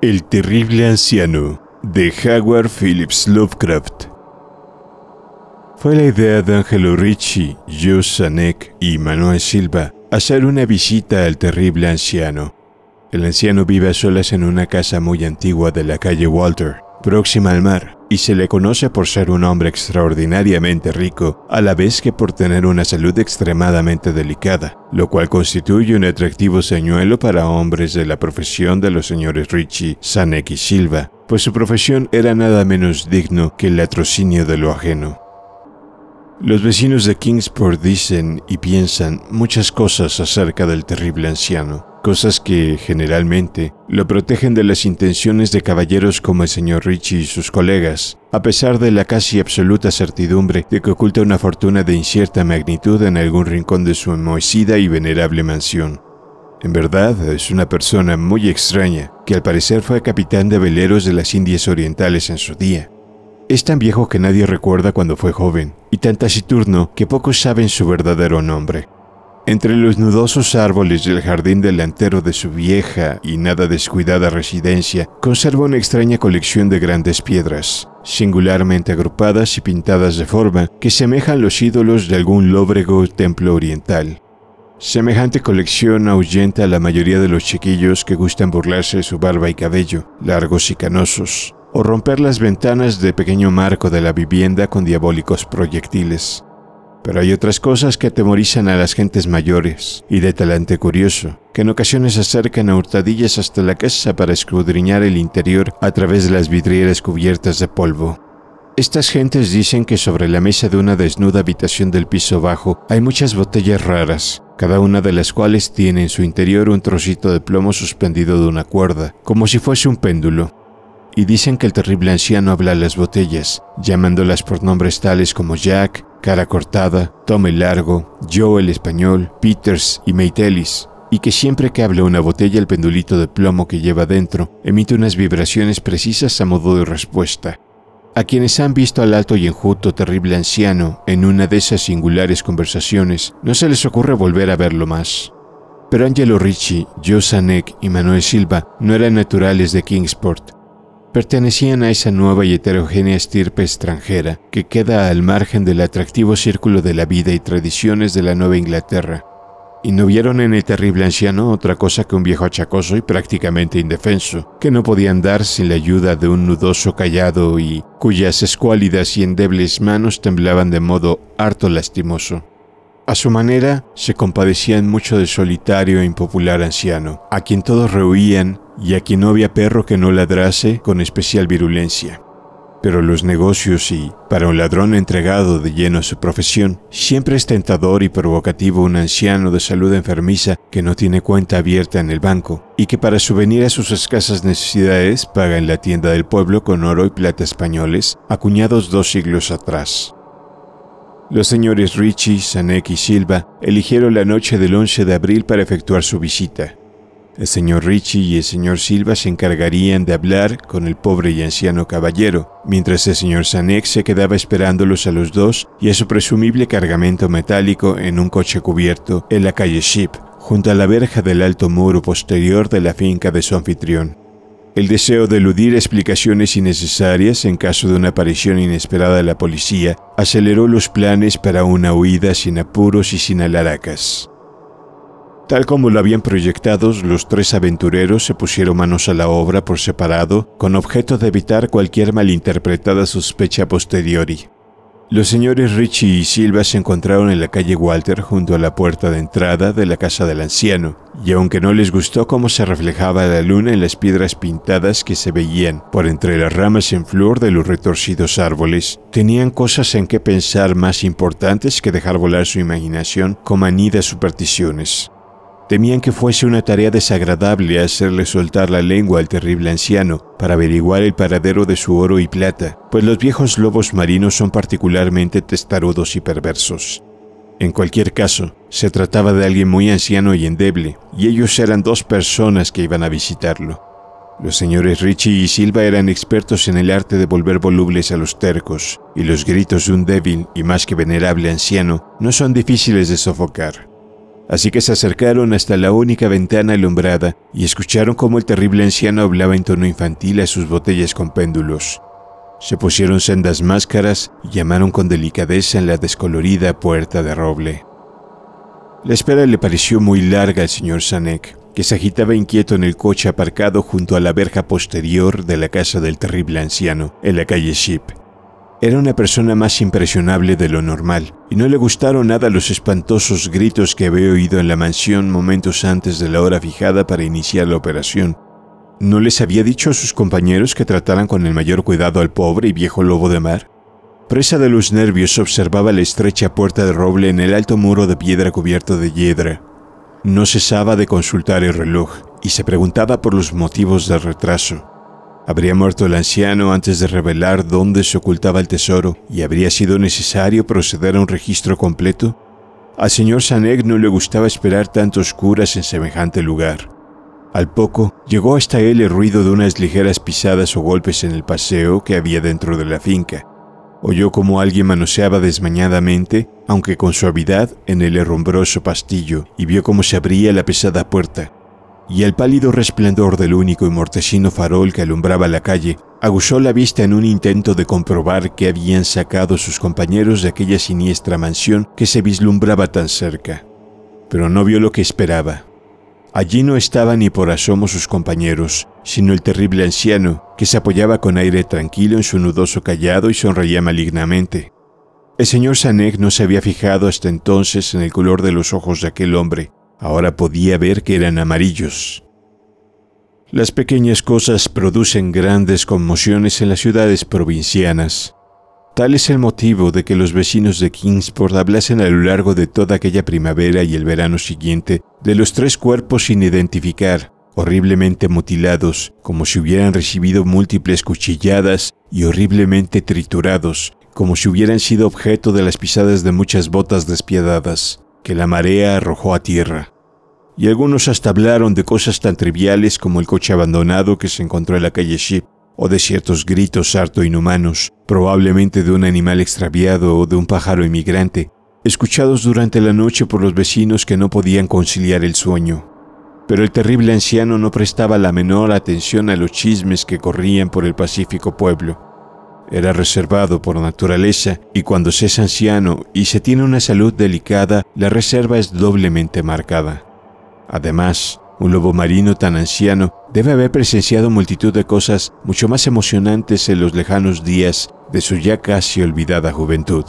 El terrible anciano de Howard Phillips Lovecraft. Fue la idea de Angelo Ricci, Joe Sanek y Manuel Silva hacer una visita al terrible anciano. El anciano vive a solas en una casa muy antigua de la calle Walter, próxima al mar y se le conoce por ser un hombre extraordinariamente rico, a la vez que por tener una salud extremadamente delicada, lo cual constituye un atractivo señuelo para hombres de la profesión de los señores Richie, Sanek y Silva, pues su profesión era nada menos digno que el latrocinio de lo ajeno. Los vecinos de Kingsport dicen y piensan muchas cosas acerca del terrible anciano, cosas que, generalmente, lo protegen de las intenciones de caballeros como el señor Richie y sus colegas, a pesar de la casi absoluta certidumbre de que oculta una fortuna de incierta magnitud en algún rincón de su enmohecida y venerable mansión. En verdad, es una persona muy extraña, que al parecer fue capitán de veleros de las Indias Orientales en su día, es tan viejo que nadie recuerda cuando fue joven, y tan taciturno que pocos saben su verdadero nombre. Entre los nudosos árboles del jardín delantero de su vieja y nada descuidada residencia, conserva una extraña colección de grandes piedras, singularmente agrupadas y pintadas de forma que semejan los ídolos de algún lóbrego templo oriental. Semejante colección ahuyenta a la mayoría de los chiquillos que gustan burlarse de su barba y cabello, largos y canosos, o romper las ventanas de pequeño marco de la vivienda con diabólicos proyectiles. Pero hay otras cosas que atemorizan a las gentes mayores y de talante curioso, que en ocasiones acercan a hurtadillas hasta la casa para escudriñar el interior a través de las vidrieras cubiertas de polvo. Estas gentes dicen que sobre la mesa de una desnuda habitación del piso bajo hay muchas botellas raras, cada una de las cuales tiene en su interior un trocito de plomo suspendido de una cuerda, como si fuese un péndulo y dicen que el terrible anciano habla a las botellas, llamándolas por nombres tales como Jack, Cara Cortada, Tome Largo, Joe el Español, Peters y Meitelis, y que siempre que habla una botella el pendulito de plomo que lleva dentro emite unas vibraciones precisas a modo de respuesta. A quienes han visto al alto y enjuto terrible anciano en una de esas singulares conversaciones, no se les ocurre volver a verlo más. Pero Angelo Ricci, Joe Sanek y Manuel Silva no eran naturales de Kingsport, pertenecían a esa nueva y heterogénea estirpe extranjera que queda al margen del atractivo círculo de la vida y tradiciones de la Nueva Inglaterra, y no vieron en el terrible anciano otra cosa que un viejo achacoso y prácticamente indefenso, que no podía andar sin la ayuda de un nudoso callado y cuyas escuálidas y endebles manos temblaban de modo harto lastimoso. A su manera, se compadecían mucho del solitario e impopular anciano, a quien todos rehuían y a quien no había perro que no ladrase con especial virulencia. Pero los negocios y, para un ladrón entregado de lleno a su profesión, siempre es tentador y provocativo un anciano de salud enfermiza que no tiene cuenta abierta en el banco y que para subvenir a sus escasas necesidades paga en la tienda del pueblo con oro y plata españoles acuñados dos siglos atrás. Los señores Richie, Sanek y Silva eligieron la noche del 11 de abril para efectuar su visita. El señor Richie y el señor Silva se encargarían de hablar con el pobre y anciano caballero, mientras el señor Sanek se quedaba esperándolos a los dos y a su presumible cargamento metálico en un coche cubierto en la calle Ship, junto a la verja del alto muro posterior de la finca de su anfitrión. El deseo de eludir explicaciones innecesarias en caso de una aparición inesperada de la policía aceleró los planes para una huida sin apuros y sin alaracas. Tal como lo habían proyectado, los tres aventureros se pusieron manos a la obra por separado, con objeto de evitar cualquier malinterpretada sospecha posteriori. Los señores Richie y Silva se encontraron en la calle Walter junto a la puerta de entrada de la casa del anciano, y aunque no les gustó cómo se reflejaba la luna en las piedras pintadas que se veían por entre las ramas en flor de los retorcidos árboles, tenían cosas en que pensar más importantes que dejar volar su imaginación con anidas supersticiones. Temían que fuese una tarea desagradable hacerle soltar la lengua al terrible anciano para averiguar el paradero de su oro y plata, pues los viejos lobos marinos son particularmente testarudos y perversos. En cualquier caso, se trataba de alguien muy anciano y endeble, y ellos eran dos personas que iban a visitarlo. Los señores Richie y Silva eran expertos en el arte de volver volubles a los tercos, y los gritos de un débil y más que venerable anciano no son difíciles de sofocar. Así que se acercaron hasta la única ventana alumbrada y escucharon cómo el terrible anciano hablaba en tono infantil a sus botellas con péndulos. Se pusieron sendas máscaras y llamaron con delicadeza en la descolorida puerta de roble. La espera le pareció muy larga al señor Sanek, que se agitaba inquieto en el coche aparcado junto a la verja posterior de la casa del terrible anciano, en la calle Ship. Era una persona más impresionable de lo normal, y no le gustaron nada los espantosos gritos que había oído en la mansión momentos antes de la hora fijada para iniciar la operación. ¿No les había dicho a sus compañeros que trataran con el mayor cuidado al pobre y viejo lobo de mar? Presa de los nervios, observaba la estrecha puerta de roble en el alto muro de piedra cubierto de hiedra. No cesaba de consultar el reloj y se preguntaba por los motivos del retraso. Habría muerto el anciano antes de revelar dónde se ocultaba el tesoro y habría sido necesario proceder a un registro completo. Al señor Saneg no le gustaba esperar tantos curas en semejante lugar. Al poco, llegó hasta él el ruido de unas ligeras pisadas o golpes en el paseo que había dentro de la finca. Oyó como alguien manoseaba desmañadamente, aunque con suavidad, en el herrumbroso pastillo, y vio cómo se abría la pesada puerta y el pálido resplandor del único y mortecino farol que alumbraba la calle aguzó la vista en un intento de comprobar que habían sacado sus compañeros de aquella siniestra mansión que se vislumbraba tan cerca. Pero no vio lo que esperaba. Allí no estaba ni por asomo sus compañeros, sino el terrible anciano, que se apoyaba con aire tranquilo en su nudoso callado y sonreía malignamente. El señor Sanek no se había fijado hasta entonces en el color de los ojos de aquel hombre, Ahora podía ver que eran amarillos. Las pequeñas cosas producen grandes conmociones en las ciudades provincianas. Tal es el motivo de que los vecinos de Kingsport hablasen a lo largo de toda aquella primavera y el verano siguiente de los tres cuerpos sin identificar, horriblemente mutilados, como si hubieran recibido múltiples cuchilladas y horriblemente triturados, como si hubieran sido objeto de las pisadas de muchas botas despiadadas que la marea arrojó a tierra, y algunos hasta hablaron de cosas tan triviales como el coche abandonado que se encontró en la calle Ship, o de ciertos gritos harto inhumanos, probablemente de un animal extraviado o de un pájaro inmigrante, escuchados durante la noche por los vecinos que no podían conciliar el sueño. Pero el terrible anciano no prestaba la menor atención a los chismes que corrían por el pacífico pueblo. Era reservado por naturaleza y cuando se es anciano y se tiene una salud delicada, la reserva es doblemente marcada. Además, un lobo marino tan anciano debe haber presenciado multitud de cosas mucho más emocionantes en los lejanos días de su ya casi olvidada juventud.